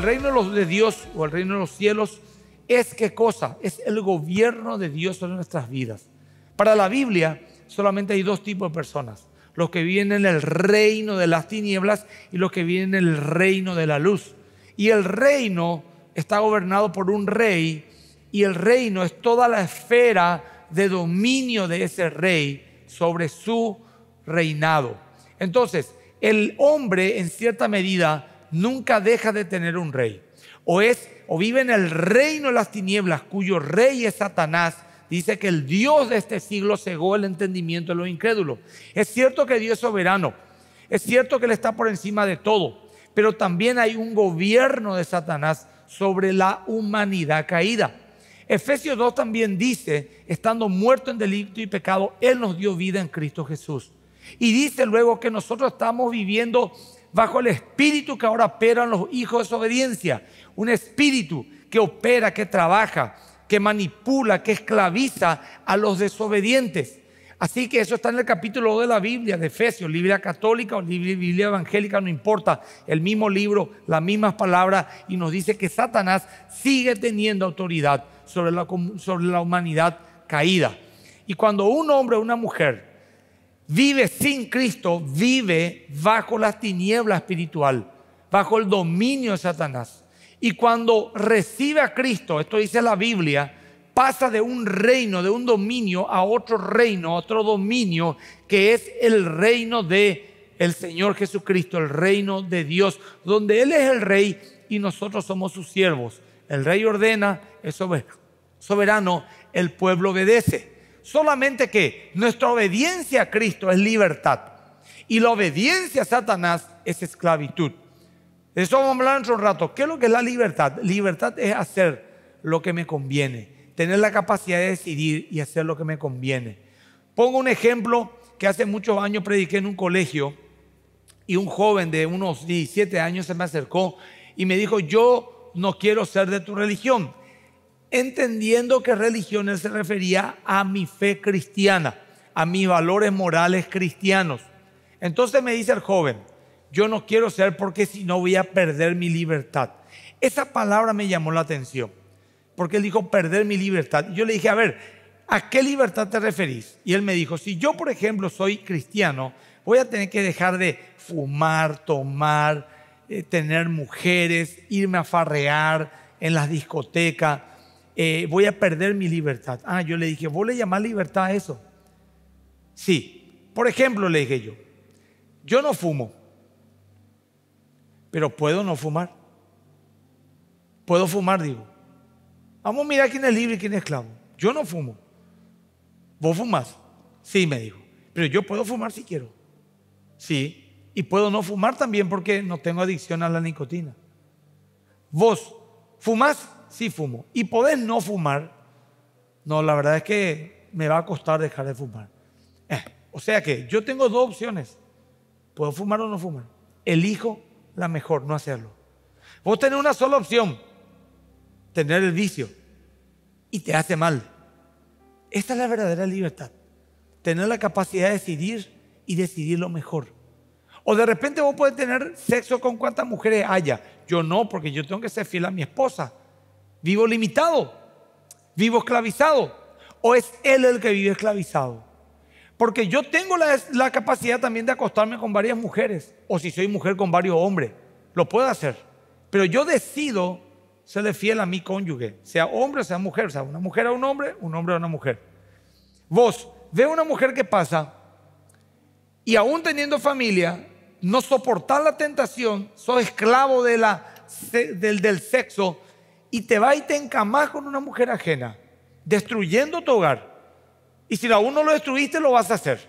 El reino de Dios o el reino de los cielos es qué cosa? Es el gobierno de Dios sobre nuestras vidas. Para la Biblia solamente hay dos tipos de personas. Los que viven en el reino de las tinieblas y los que viven en el reino de la luz. Y el reino está gobernado por un rey y el reino es toda la esfera de dominio de ese rey sobre su reinado. Entonces, el hombre en cierta medida nunca deja de tener un rey. O es o vive en el reino de las tinieblas, cuyo rey es Satanás. Dice que el Dios de este siglo cegó el entendimiento de los incrédulos. Es cierto que Dios es soberano. Es cierto que Él está por encima de todo. Pero también hay un gobierno de Satanás sobre la humanidad caída. Efesios 2 también dice, estando muerto en delito y pecado, Él nos dio vida en Cristo Jesús. Y dice luego que nosotros estamos viviendo bajo el espíritu que ahora opera los hijos de su obediencia. Un espíritu que opera, que trabaja, que manipula, que esclaviza a los desobedientes. Así que eso está en el capítulo 2 de la Biblia, de Efesios, Biblia católica o Biblia evangélica, no importa, el mismo libro, las mismas palabras, y nos dice que Satanás sigue teniendo autoridad sobre la, sobre la humanidad caída. Y cuando un hombre o una mujer vive sin Cristo, vive bajo la tiniebla espiritual, bajo el dominio de Satanás. Y cuando recibe a Cristo, esto dice la Biblia, pasa de un reino, de un dominio a otro reino, otro dominio, que es el reino de el Señor Jesucristo, el reino de Dios, donde Él es el rey y nosotros somos sus siervos. El rey ordena, es soberano, el pueblo obedece. Solamente que nuestra obediencia a Cristo es libertad y la obediencia a Satanás es esclavitud. De eso vamos a hablar en otro un rato. ¿Qué es lo que es la libertad? Libertad es hacer lo que me conviene, tener la capacidad de decidir y hacer lo que me conviene. Pongo un ejemplo que hace muchos años prediqué en un colegio y un joven de unos 17 años se me acercó y me dijo, yo no quiero ser de tu religión entendiendo que religiones se refería a mi fe cristiana, a mis valores morales cristianos. Entonces me dice el joven, yo no quiero ser porque si no voy a perder mi libertad. Esa palabra me llamó la atención, porque él dijo perder mi libertad. yo le dije, a ver, ¿a qué libertad te referís? Y él me dijo, si yo, por ejemplo, soy cristiano, voy a tener que dejar de fumar, tomar, eh, tener mujeres, irme a farrear en las discotecas eh, voy a perder mi libertad. Ah, yo le dije, ¿vos le llamás libertad a eso? Sí. Por ejemplo, le dije yo, yo no fumo, pero puedo no fumar. Puedo fumar, digo. Vamos a mirar quién es libre y quién es esclavo. Yo no fumo. ¿Vos fumás? Sí, me dijo. Pero yo puedo fumar si quiero. Sí. Y puedo no fumar también porque no tengo adicción a la nicotina. ¿Vos fumás? sí fumo. Y podés no fumar. No, la verdad es que me va a costar dejar de fumar. Eh, o sea que yo tengo dos opciones. Puedo fumar o no fumar. Elijo la mejor, no hacerlo. Vos tenés una sola opción, tener el vicio. Y te hace mal. Esta es la verdadera libertad. Tener la capacidad de decidir y decidir lo mejor. O de repente vos podés tener sexo con cuantas mujeres haya. Yo no, porque yo tengo que ser fiel a mi esposa. Vivo limitado, vivo esclavizado. ¿O es Él el que vive esclavizado? Porque yo tengo la, capacidad también de acostarme con varias mujeres, o si soy mujer con varios hombres, lo puedo hacer. Pero yo decido serle fiel a mi cónyuge, sea hombre o sea mujer, o sea una mujer a un hombre, un hombre a una mujer. Vos, ve una mujer que pasa y aún teniendo familia, no soportar la tentación, sos esclavo del, del sexo, y te va y te encamas con una mujer ajena, destruyendo tu hogar. Y si aún no lo destruiste, lo vas a hacer.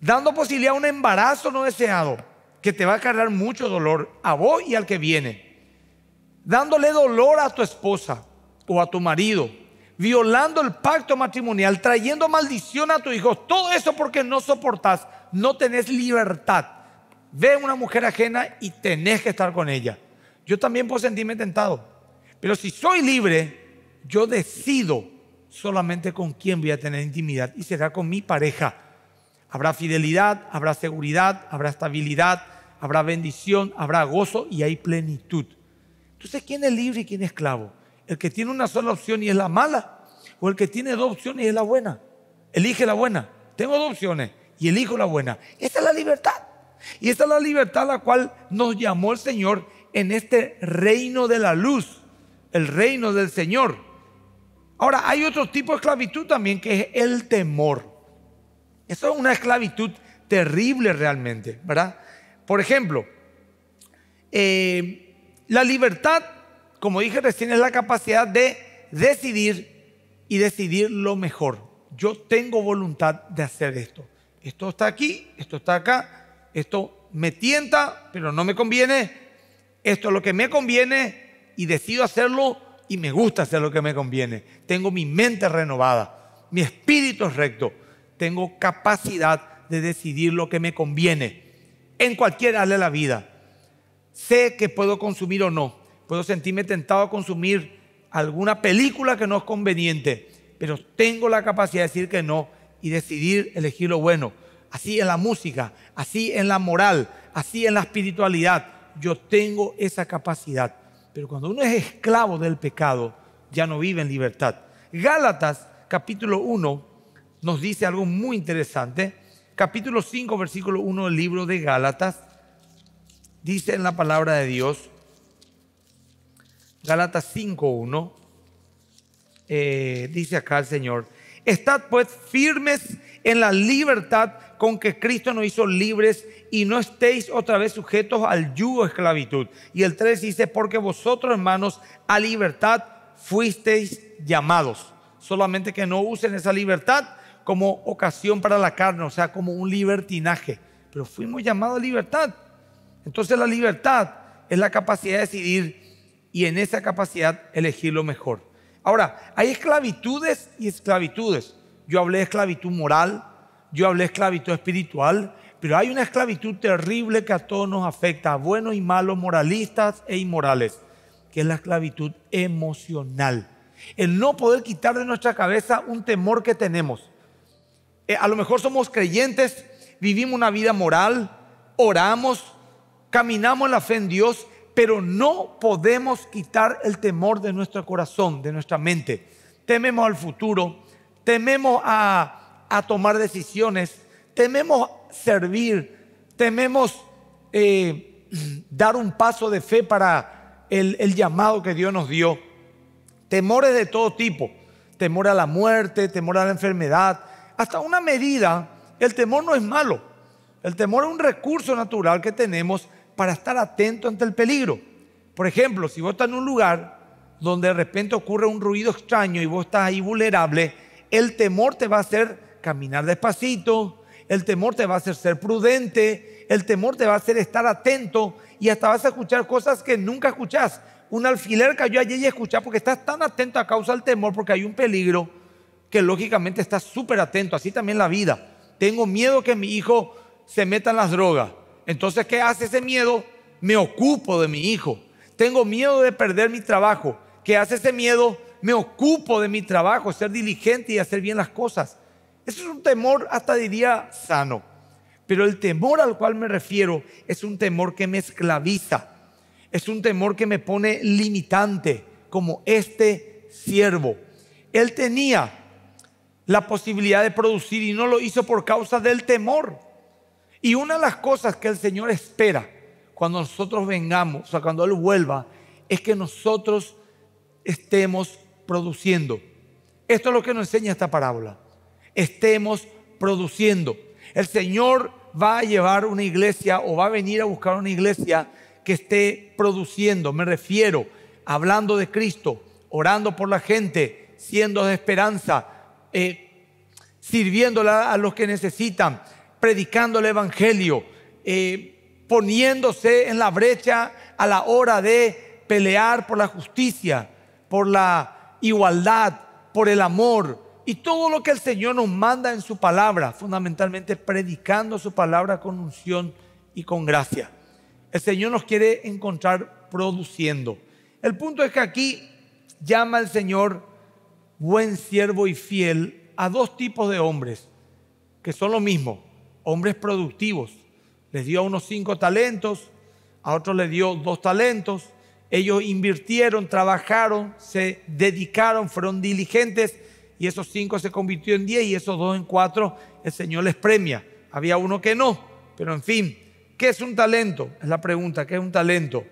Dando posibilidad a un embarazo no deseado, que te va a cargar mucho dolor a vos y al que viene. Dándole dolor a tu esposa o a tu marido, violando el pacto matrimonial, trayendo maldición a tu hijo. Todo eso porque no soportás, no tenés libertad. Ve a una mujer ajena y tenés que estar con ella yo también puedo sentirme tentado. Pero si soy libre, yo decido solamente con quién voy a tener intimidad y será con mi pareja. Habrá fidelidad, habrá seguridad, habrá estabilidad, habrá bendición, habrá gozo y hay plenitud. Entonces, ¿quién es libre y quién es esclavo? ¿El que tiene una sola opción y es la mala? ¿O el que tiene dos opciones y es la buena? Elige la buena. Tengo dos opciones y elijo la buena. Esa es la libertad. Y esa es la libertad a la cual nos llamó el Señor en este reino de la luz, el reino del Señor. Ahora, hay otro tipo de esclavitud también que es el temor. Eso es una esclavitud terrible realmente, ¿verdad? Por ejemplo, eh, la libertad, como dije recién, es la capacidad de decidir y decidir lo mejor. Yo tengo voluntad de hacer esto. Esto está aquí, esto está acá, esto me tienta, pero no me conviene, esto es lo que me conviene y decido hacerlo y me gusta hacer lo que me conviene. Tengo mi mente renovada, mi espíritu recto, tengo capacidad de decidir lo que me conviene en cualquier área de la vida. Sé que puedo consumir o no, puedo sentirme tentado a consumir alguna película que no es conveniente, pero tengo la capacidad de decir que no y decidir elegir lo bueno. Así en la música, así en la moral, así en la espiritualidad, yo tengo esa capacidad. Pero cuando uno es esclavo del pecado, ya no vive en libertad. Gálatas capítulo 1 nos dice algo muy interesante. Capítulo 5, versículo 1 del libro de Gálatas, dice en la palabra de Dios, Gálatas 5, 1, eh, dice acá el Señor, estad pues firmes en la libertad con que Cristo nos hizo libres y no estéis otra vez sujetos al yugo de esclavitud. Y el 3 dice, porque vosotros hermanos a libertad fuisteis llamados. Solamente que no usen esa libertad como ocasión para la carne, o sea, como un libertinaje. Pero fuimos llamados a libertad. Entonces la libertad es la capacidad de decidir y en esa capacidad elegir lo mejor. Ahora, hay esclavitudes y esclavitudes. Yo hablé de esclavitud moral, yo hablé esclavitud espiritual, pero hay una esclavitud terrible que a todos nos afecta, a buenos y malos, moralistas e inmorales, que es la esclavitud emocional. El no poder quitar de nuestra cabeza un temor que tenemos. Eh, a lo mejor somos creyentes, vivimos una vida moral, oramos, caminamos en la fe en Dios, pero no podemos quitar el temor de nuestro corazón, de nuestra mente. Tememos al futuro, tememos a a tomar decisiones, tememos servir, tememos eh, dar un paso de fe para el, el llamado que Dios nos dio. Temores de todo tipo, temor a la muerte, temor a la enfermedad, hasta una medida, el temor no es malo. El temor es un recurso natural que tenemos para estar atento ante el peligro. Por ejemplo, si vos estás en un lugar donde de repente ocurre un ruido extraño y vos estás ahí vulnerable, el temor te va a hacer caminar despacito, el temor te va a hacer ser prudente, el temor te va a hacer estar atento y hasta vas a escuchar cosas que nunca escuchás. Un alfiler cayó allí y escuchás porque estás tan atento a causa del temor, porque hay un peligro que lógicamente estás súper atento. Así también la vida. Tengo miedo que mi hijo se meta en las drogas. Entonces, ¿qué hace ese miedo? Me ocupo de mi hijo. Tengo miedo de perder mi trabajo. ¿Qué hace ese miedo? Me ocupo de mi trabajo, ser diligente y hacer bien las cosas. Eso es un temor, hasta diría, sano. Pero el temor al cual me refiero es un temor que me esclaviza. Es un temor que me pone limitante, como este siervo. Él tenía la posibilidad de producir y no lo hizo por causa del temor. Y una de las cosas que el Señor espera cuando nosotros vengamos, o sea, cuando Él vuelva, es que nosotros estemos produciendo. Esto es lo que nos enseña esta parábola estemos produciendo. El Señor va a llevar una iglesia o va a venir a buscar una iglesia que esté produciendo. Me refiero, hablando de Cristo, orando por la gente, siendo de esperanza, eh, a los que necesitan, predicando el Evangelio, eh, poniéndose en la brecha a la hora de pelear por la justicia, por la igualdad, por el amor, y todo lo que el Señor nos manda en su palabra, fundamentalmente predicando su palabra con unción y con gracia. El Señor nos quiere encontrar produciendo. El punto es que aquí llama el Señor buen siervo y fiel a dos tipos de hombres, que son lo mismo, hombres productivos. Les dio a unos cinco talentos, a otros les dio dos talentos. Ellos invirtieron, trabajaron, se dedicaron, fueron diligentes y esos cinco se convirtió en diez y esos dos en cuatro el Señor les premia. Había uno que no, pero en fin, ¿qué es un talento? Es la pregunta, ¿qué es un talento?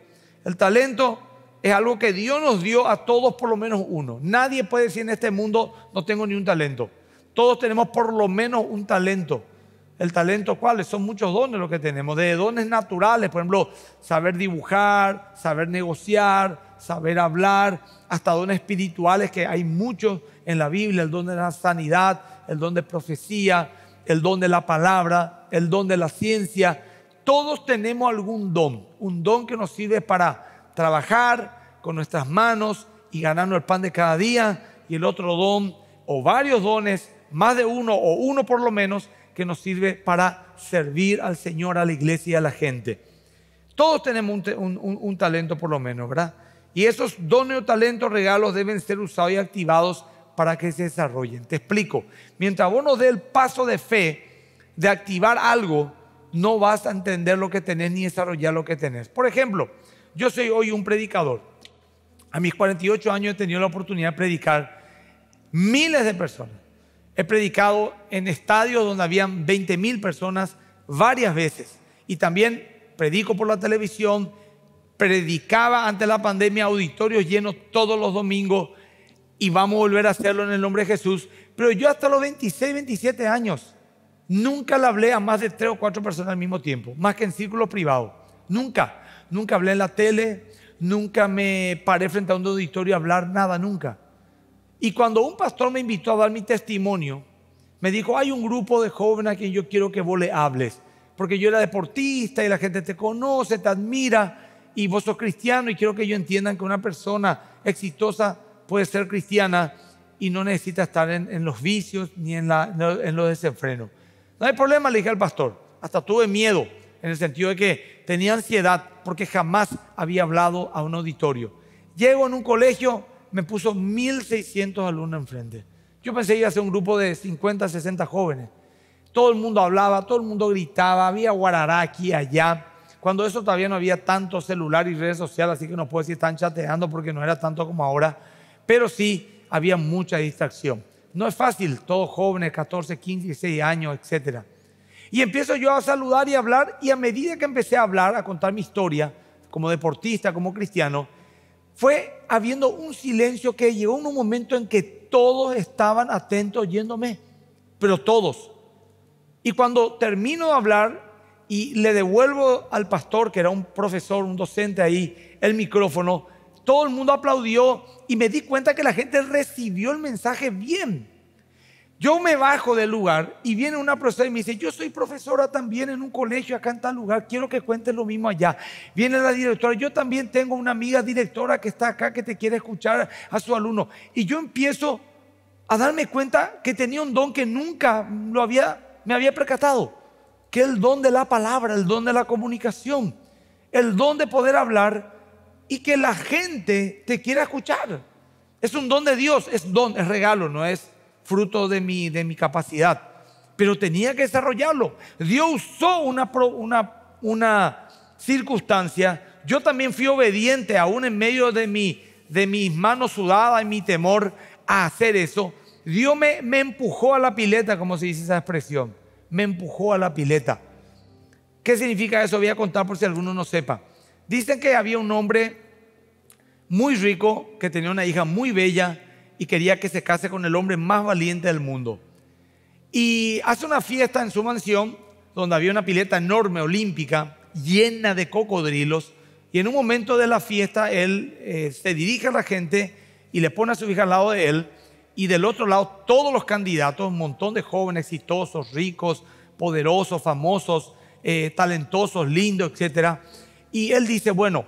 El talento es algo que Dios nos dio a todos por lo menos uno. Nadie puede decir en este mundo no tengo ni un talento. Todos tenemos por lo menos un talento. El talento, ¿cuáles? Son muchos dones los que tenemos. De dones naturales, por ejemplo, saber dibujar, saber negociar, saber hablar, hasta dones espirituales que hay muchos en la Biblia, el don de la sanidad, el don de profecía, el don de la palabra, el don de la ciencia. Todos tenemos algún don, un don que nos sirve para trabajar con nuestras manos y ganarnos el pan de cada día y el otro don o varios dones, más de uno o uno por lo menos, que nos sirve para servir al Señor, a la iglesia y a la gente. Todos tenemos un, talento por lo menos, ¿verdad? Y esos dones o talentos, regalos deben ser usados y activados para que se desarrollen. Te explico, mientras vos no des el paso de fe, de activar algo, no vas a entender lo que tenés ni desarrollar lo que tenés. Por ejemplo, yo soy hoy un predicador. A mis 48 años he tenido la oportunidad de predicar miles de personas. He predicado en estadios donde habían 20 mil personas varias veces. Y también predico por la televisión, predicaba ante la pandemia auditorios llenos todos los domingos, y vamos a volver a hacerlo en el nombre de Jesús. Pero yo hasta los 26, 27 años nunca le hablé a más de tres o cuatro personas al mismo tiempo, más que en círculo privado. Nunca. Nunca hablé en la tele, nunca me paré frente a un auditorio a hablar nada, nunca. Y cuando un pastor me invitó a dar mi testimonio, me dijo, hay un grupo de jóvenes a quien yo quiero que vos le hables, porque yo era deportista y la gente te conoce, te admira, y vos sos cristiano y quiero que ellos entiendan que una persona exitosa puede ser cristiana y no necesita estar en, los vicios ni en, los desenfrenos. No hay problema, le dije al pastor. Hasta tuve miedo, en el sentido de que tenía ansiedad porque jamás había hablado a un auditorio. Llego en un colegio, me puso 1.600 alumnos enfrente. Yo pensé que iba a ser un grupo de 50, 60 jóvenes. Todo el mundo hablaba, todo el mundo gritaba, había guarará aquí, allá. Cuando eso todavía no había tanto celular y redes sociales, así que no puedo decir tan chateando porque no era tanto como ahora pero sí había mucha distracción. No es fácil, todos jóvenes, 14, 15, 16 años, etc. Y empiezo yo a saludar y a hablar, y a medida que empecé a hablar, a contar mi historia, como deportista, como cristiano, fue habiendo un silencio que llegó en un momento en que todos estaban atentos oyéndome, pero todos. Y cuando termino de hablar y le devuelvo al pastor, que era un profesor, un docente ahí, el micrófono, todo el mundo aplaudió y me di cuenta que la gente recibió el mensaje bien. Yo me bajo del lugar y viene una profesora y me dice, yo soy profesora también en un colegio acá en tal lugar, quiero que cuentes lo mismo allá. Viene la directora, yo también tengo una amiga directora que está acá que te quiere escuchar a su alumno. Y yo empiezo a darme cuenta que tenía un don que nunca lo había, me había percatado, que el don de la palabra, el don de la comunicación, el don de poder hablar y que la gente te quiera escuchar. Es un don de Dios, es don, es regalo, no es fruto de mi, de mi capacidad. Pero tenía que desarrollarlo. Dios usó una, una, una circunstancia. Yo también fui obediente, aún en medio de, mi, de mis manos sudadas y mi temor a hacer eso. Dios me, me empujó a la pileta, como se dice esa expresión. Me empujó a la pileta. ¿Qué significa eso? Voy a contar por si alguno no sepa. Dicen que había un hombre muy rico que tenía una hija muy bella y quería que se case con el hombre más valiente del mundo. Y hace una fiesta en su mansión donde había una pileta enorme, olímpica, llena de cocodrilos. Y en un momento de la fiesta, él eh, se dirige a la gente y le pone a su hija al lado de él. Y del otro lado, todos los candidatos, un montón de jóvenes exitosos, ricos, poderosos, famosos, eh, talentosos, lindos, etc. Y él dice, bueno,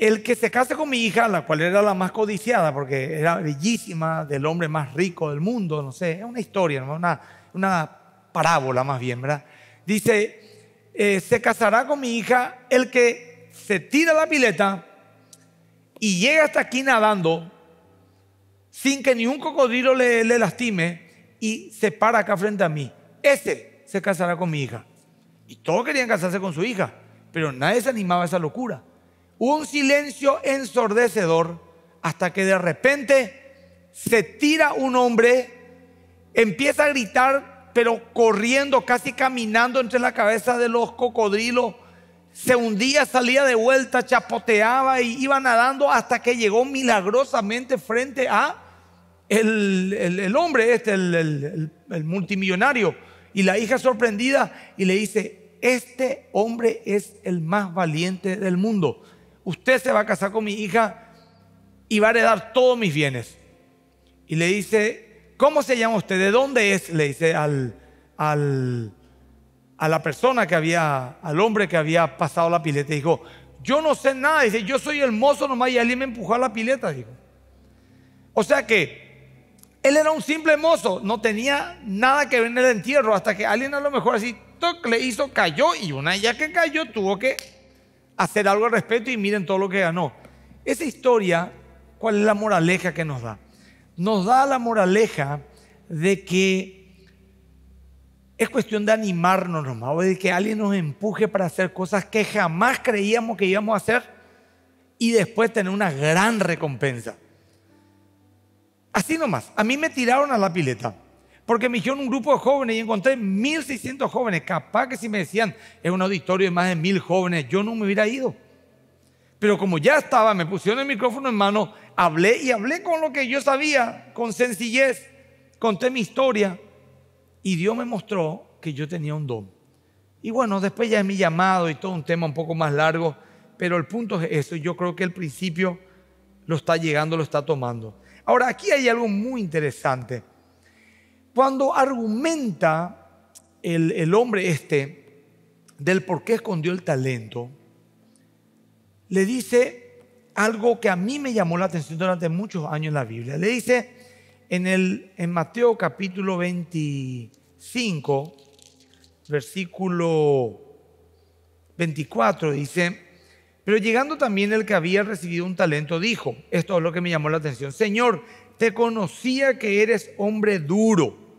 el que se case con mi hija, la cual era la más codiciada, porque era bellísima, del hombre más rico del mundo, no sé, es una historia, una, parábola más bien, ¿verdad? Dice, eh, se casará con mi hija el que se tira la pileta y llega hasta aquí nadando sin que ni un cocodrilo le, le lastime y se para acá frente a mí. Ese se casará con mi hija. Y todos querían casarse con su hija, pero nadie se animaba a esa locura un silencio ensordecedor hasta que de repente se tira un hombre, empieza a gritar, pero corriendo, casi caminando entre la cabeza de los cocodrilos. Se hundía, salía de vuelta, chapoteaba y iba nadando hasta que llegó milagrosamente frente a el, hombre, este, el, el multimillonario. Y la hija sorprendida y le dice, este hombre es el más valiente del mundo usted se va a casar con mi hija y va a heredar todos mis bienes. Y le dice, ¿cómo se llama usted? ¿De dónde es? Le dice al, a la persona que había, al hombre que había pasado la pileta. Dijo, yo no sé nada. Dice, yo soy el mozo nomás y alguien me empujó a la pileta. Dijo. O sea que él era un simple mozo, no tenía nada que ver en el entierro hasta que alguien a lo mejor así toc, le hizo, cayó y una ya que cayó tuvo que hacer algo al respecto y miren todo lo que ganó. Esa historia, ¿cuál es la moraleja que nos da? Nos da la moraleja de que es cuestión de animarnos nomás, o de que alguien nos empuje para hacer cosas que jamás creíamos que íbamos a hacer y después tener una gran recompensa. Así nomás, a mí me tiraron a la pileta porque me hicieron un grupo de jóvenes y encontré 1.600 jóvenes. Capaz que si me decían, es un auditorio de más de 1.000 jóvenes, yo no me hubiera ido. Pero como ya estaba, me pusieron el micrófono en mano, hablé y hablé con lo que yo sabía, con sencillez, conté mi historia y Dios me mostró que yo tenía un don. Y bueno, después ya es mi llamado y todo un tema un poco más largo, pero el punto es eso. Yo creo que el principio lo está llegando, lo está tomando. Ahora, aquí hay algo muy interesante. Cuando argumenta el, hombre este del por qué escondió el talento, le dice algo que a mí me llamó la atención durante muchos años en la Biblia. Le dice en, el, en Mateo capítulo 25, versículo 24, dice, pero llegando también el que había recibido un talento, dijo, esto es lo que me llamó la atención, Señor, te conocía que eres hombre duro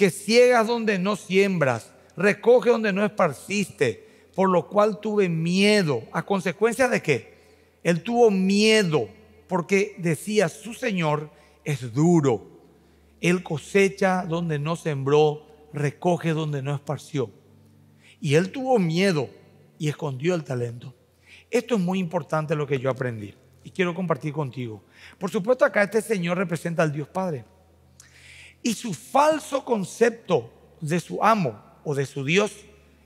que ciegas donde no siembras, recoge donde no esparciste, por lo cual tuve miedo. ¿A consecuencia de qué? Él tuvo miedo porque decía, su Señor es duro. Él cosecha donde no sembró, recoge donde no esparció. Y él tuvo miedo y escondió el talento. Esto es muy importante lo que yo aprendí y quiero compartir contigo. Por supuesto acá este Señor representa al Dios Padre. Y su falso concepto de su amo o de su Dios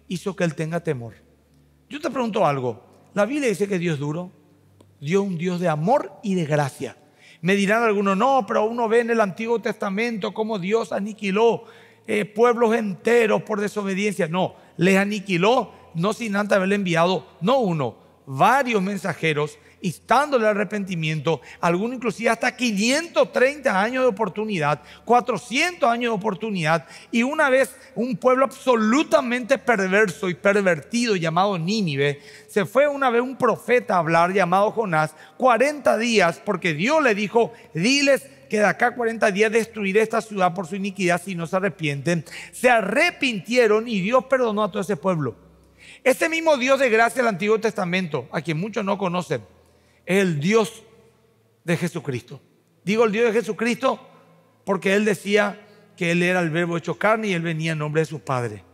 hizo que él tenga temor. Yo te pregunto algo. La Biblia dice que Dios duro. Dios un Dios de amor y de gracia. Me dirán algunos, no, pero uno ve en el Antiguo Testamento cómo Dios aniquiló eh, pueblos enteros por desobediencia. No, les aniquiló, no sin antes haberle enviado, no uno, varios mensajeros instándole al arrepentimiento, algunos inclusive hasta 530 años de oportunidad, 400 años de oportunidad, y una vez un pueblo absolutamente perverso y pervertido llamado Nínive, se fue una vez un profeta a hablar llamado Jonás, 40 días, porque Dios le dijo, diles que de acá 40 días destruiré esta ciudad por su iniquidad si no se arrepienten. Se arrepintieron y Dios perdonó a todo ese pueblo. Ese mismo Dios de gracia del Antiguo Testamento, a quien muchos no conocen, es el Dios de Jesucristo. Digo el Dios de Jesucristo porque Él decía que Él era el verbo hecho carne y Él venía en nombre de su Padre.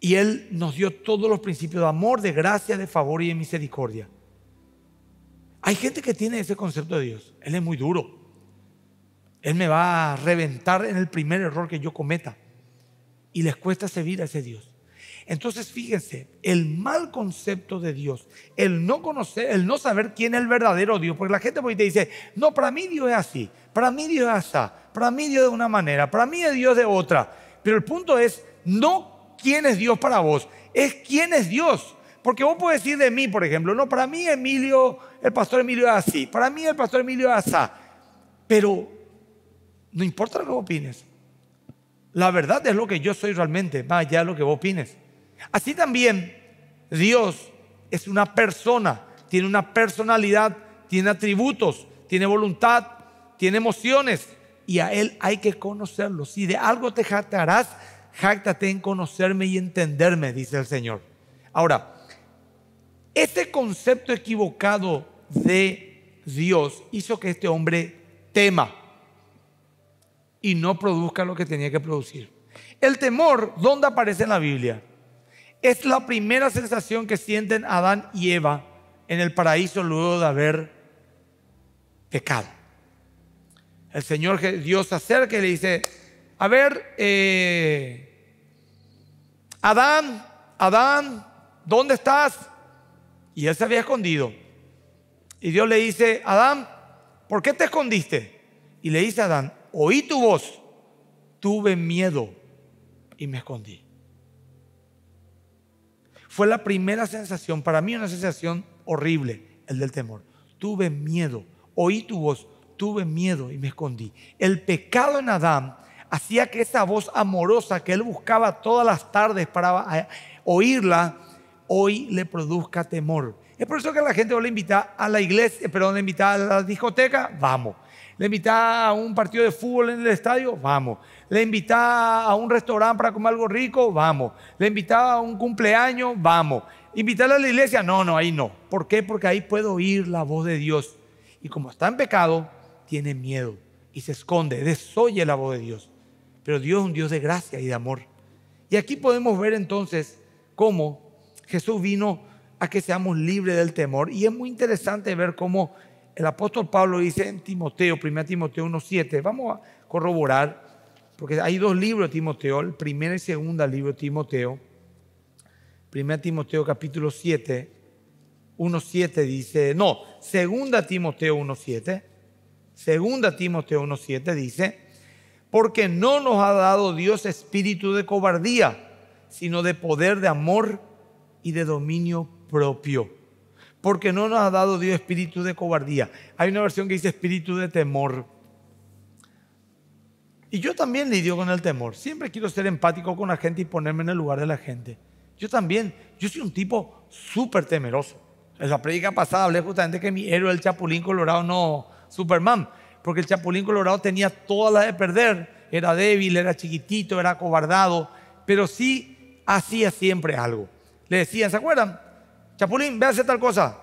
Y Él nos dio todos los principios de amor, de gracia, de favor y de misericordia. Hay gente que tiene ese concepto de Dios. Él es muy duro. Él me va a reventar en el primer error que yo cometa. Y les cuesta servir a ese Dios. Entonces fíjense, el mal concepto de Dios, el no conocer, el no saber quién es el verdadero Dios, porque la gente te dice, no, para mí Dios es así, para mí Dios es así, para mí Dios de una manera, para mí es Dios de otra. Pero el punto es no quién es Dios para vos, es quién es Dios. Porque vos puedes decir de mí, por ejemplo, no, para mí Emilio, el pastor Emilio es así, para mí el pastor Emilio es así. Pero no importa lo que opines. La verdad es lo que yo soy realmente, más allá de lo que vos opines. Así también Dios es una persona, tiene una personalidad, tiene atributos, tiene voluntad, tiene emociones y a Él hay que conocerlo. Si de algo te jactarás, jactate en conocerme y entenderme, dice el Señor. Ahora, este concepto equivocado de Dios hizo que este hombre tema y no produzca lo que tenía que producir. El temor, ¿dónde aparece en la Biblia? Es la primera sensación que sienten Adán y Eva en el paraíso luego de haber pecado. El Señor Dios se acerca y le dice, a ver, eh, Adán, Adán, ¿dónde estás? Y él se había escondido. Y Dios le dice, Adán, ¿por qué te escondiste? Y le dice a Adán, oí tu voz, tuve miedo y me escondí. Fue la primera sensación, para mí una sensación horrible, el del temor. Tuve miedo, oí tu voz, tuve miedo y me escondí. El pecado en Adán hacía que esa voz amorosa que él buscaba todas las tardes para eh, oírla, hoy le produzca temor. Es por eso que la gente le invita a la iglesia, eh, perdón, le invita a la discoteca, vamos. Le invita a un partido de fútbol en el estadio, vamos. Le invita a un restaurante para comer algo rico, vamos. Le invita a un cumpleaños, vamos. Invitarle a la iglesia, no, no, ahí no. ¿Por qué? Porque ahí puedo oír la voz de Dios. Y como está en pecado, tiene miedo y se esconde, desoye la voz de Dios. Pero Dios es un Dios de gracia y de amor. Y aquí podemos ver entonces cómo Jesús vino a que seamos libres del temor. Y es muy interesante ver cómo el apóstol Pablo dice en Timoteo, 1 Timoteo 1.7, vamos a corroborar, porque hay dos libros de Timoteo, el primer y segundo libro de Timoteo, 1 Timoteo capítulo 7, 1.7 dice, no, 2 Timoteo 1.7, 2 Timoteo 1.7 dice, porque no nos ha dado Dios espíritu de cobardía, sino de poder, de amor y de dominio propio. Porque no nos ha dado Dios espíritu de cobardía. Hay una versión que dice espíritu de temor. Y yo también lidio con el temor. Siempre quiero ser empático con la gente y ponerme en el lugar de la gente. Yo también, yo soy un tipo súper temeroso. En la predica pasada hablé justamente que mi héroe, el Chapulín Colorado, no Superman. Porque el Chapulín Colorado tenía todas las de perder. Era débil, era chiquitito, era cobardado. Pero sí hacía siempre algo. Le decían, ¿se acuerdan? Chapulín, ve a hacer tal cosa.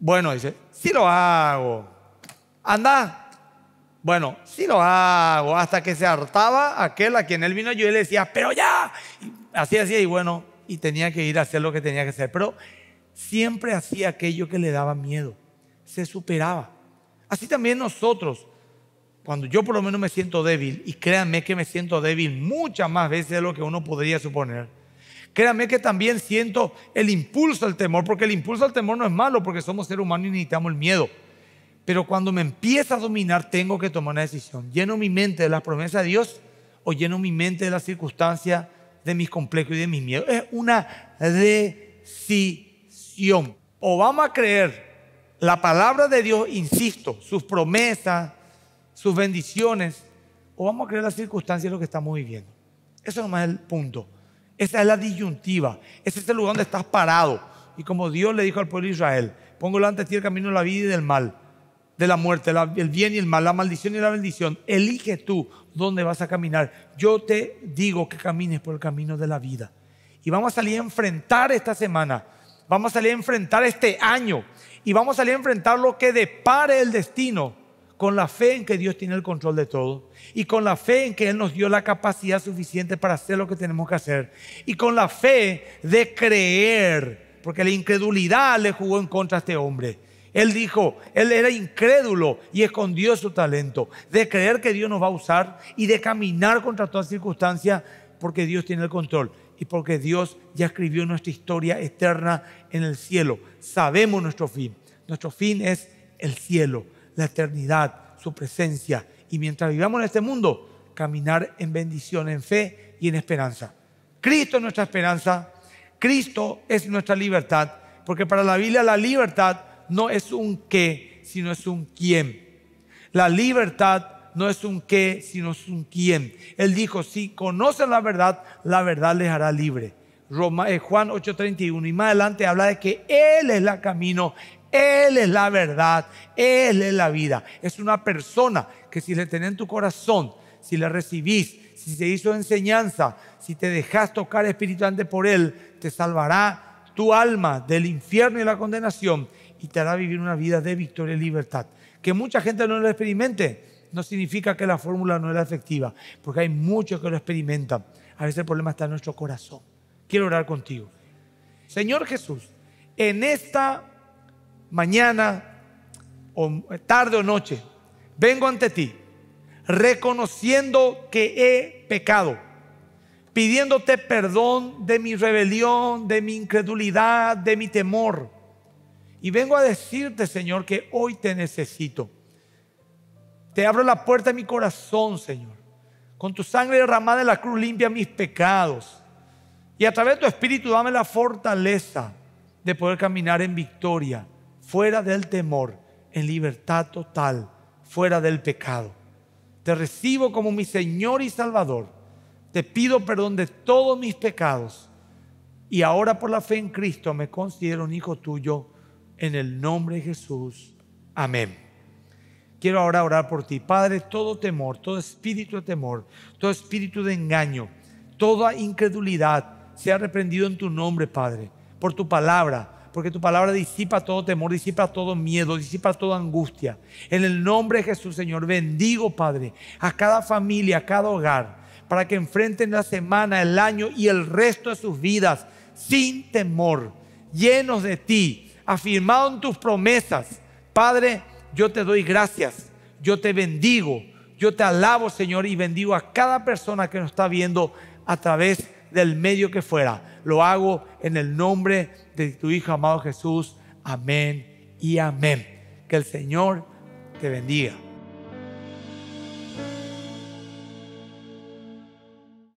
Bueno, dice, sí lo hago. Anda. Bueno, sí lo hago. Hasta que se hartaba aquel a quien él vino yo y le decía, pero ya. Así, así, y bueno, y tenía que ir a hacer lo que tenía que hacer. Pero siempre hacía aquello que le daba miedo. Se superaba. Así también nosotros, cuando yo por lo menos me siento débil, y créanme que me siento débil muchas más veces de lo que uno podría suponer, Créame que también siento el impulso al temor, porque el impulso al temor no es malo, porque somos seres humanos y necesitamos el miedo. Pero cuando me empieza a dominar, tengo que tomar una decisión. ¿Lleno mi mente de las promesas de Dios o lleno mi mente de las circunstancias, de mis complejos y de mis miedos? Es una decisión. O vamos a creer la palabra de Dios, insisto, sus promesas, sus bendiciones, o vamos a creer las circunstancias de lo que estamos viviendo. Eso nomás es el punto. Esa es la disyuntiva. Ese es el lugar donde estás parado. Y como Dios le dijo al pueblo de Israel, pongo delante de ti el camino de la vida y del mal, de la muerte, el bien y el mal, la maldición y la bendición. Elige tú dónde vas a caminar. Yo te digo que camines por el camino de la vida. Y vamos a salir a enfrentar esta semana. Vamos a salir a enfrentar este año. Y vamos a salir a enfrentar lo que depare el destino con la fe en que Dios tiene el control de todo y con la fe en que Él nos dio la capacidad suficiente para hacer lo que tenemos que hacer y con la fe de creer, porque la incredulidad le jugó en contra a este hombre. Él dijo, él era incrédulo y escondió su talento, de creer que Dios nos va a usar y de caminar contra todas circunstancias porque Dios tiene el control y porque Dios ya escribió nuestra historia eterna en el cielo. Sabemos nuestro fin. Nuestro fin es el cielo la eternidad, su presencia. Y mientras vivamos en este mundo, caminar en bendición, en fe y en esperanza. Cristo es nuestra esperanza, Cristo es nuestra libertad, porque para la Biblia la libertad no es un qué, sino es un quién. La libertad no es un qué, sino es un quién. Él dijo, si conocen la verdad, la verdad les hará libre. Eh, Juan 8:31 y más adelante habla de que Él es el camino, él es la verdad, Él es la vida. Es una persona que si le tenés en tu corazón, si le recibís, si se hizo enseñanza, si te dejas tocar espiritualmente por Él, te salvará tu alma del infierno y la condenación y te hará vivir una vida de victoria y libertad. Que mucha gente no lo experimente no significa que la fórmula no era efectiva, porque hay muchos que lo experimentan. A veces el problema está en nuestro corazón. Quiero orar contigo. Señor Jesús, en esta mañana, o tarde o noche, vengo ante ti reconociendo que he pecado, pidiéndote perdón de mi rebelión, de mi incredulidad, de mi temor. Y vengo a decirte, Señor, que hoy te necesito. Te abro la puerta de mi corazón, Señor. Con tu sangre derramada en la cruz limpia mis pecados. Y a través de tu Espíritu dame la fortaleza de poder caminar en victoria fuera del temor, en libertad total, fuera del pecado. Te recibo como mi Señor y Salvador. Te pido perdón de todos mis pecados. Y ahora por la fe en Cristo me considero un hijo tuyo en el nombre de Jesús. Amén. Quiero ahora orar por ti. Padre, todo temor, todo espíritu de temor, todo espíritu de engaño, toda incredulidad sea reprendido en tu nombre, Padre, por tu palabra porque tu palabra disipa todo temor, disipa todo miedo, disipa toda angustia. En el nombre de Jesús, Señor, bendigo, Padre, a cada familia, a cada hogar, para que enfrenten la semana, el año y el resto de sus vidas sin temor, llenos de ti, afirmados en tus promesas. Padre, yo te doy gracias, yo te bendigo, yo te alabo, Señor, y bendigo a cada persona que nos está viendo a través del medio que fuera. Lo hago en el nombre de tu Hijo amado Jesús. Amén y amén. Que el Señor te bendiga.